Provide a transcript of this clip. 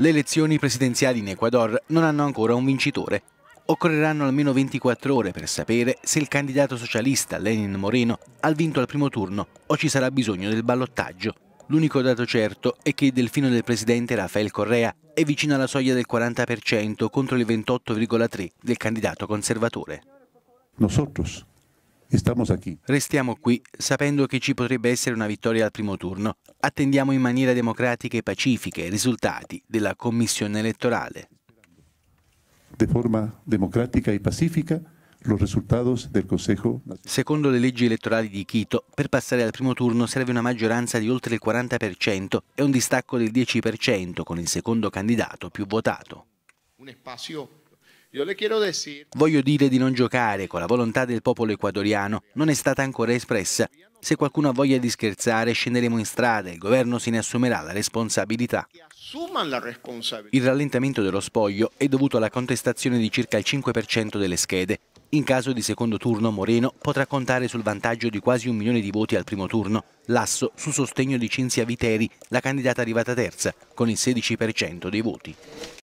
Le elezioni presidenziali in Ecuador non hanno ancora un vincitore. Occorreranno almeno 24 ore per sapere se il candidato socialista Lenin Moreno ha vinto al primo turno o ci sarà bisogno del ballottaggio. L'unico dato certo è che il delfino del presidente Rafael Correa è vicino alla soglia del 40% contro il 28,3% del candidato conservatore. Nosotros Restiamo qui, sapendo che ci potrebbe essere una vittoria al primo turno. Attendiamo in maniera democratica e pacifica i risultati della commissione elettorale. De forma democratica e pacifica los resultados del Consejo. Secondo le leggi elettorali di Quito, per passare al primo turno serve una maggioranza di oltre il 40% e un distacco del 10% con il secondo candidato più votato. Un spazio io le Voglio dire di non giocare con la volontà del popolo ecuadoriano, non è stata ancora espressa. Se qualcuno ha voglia di scherzare, scenderemo in strada e il governo se ne assumerà la responsabilità. Il rallentamento dello spoglio è dovuto alla contestazione di circa il 5% delle schede. In caso di secondo turno Moreno potrà contare sul vantaggio di quasi un milione di voti al primo turno, l'asso su sostegno di Cinzia Viteri, la candidata arrivata terza, con il 16% dei voti.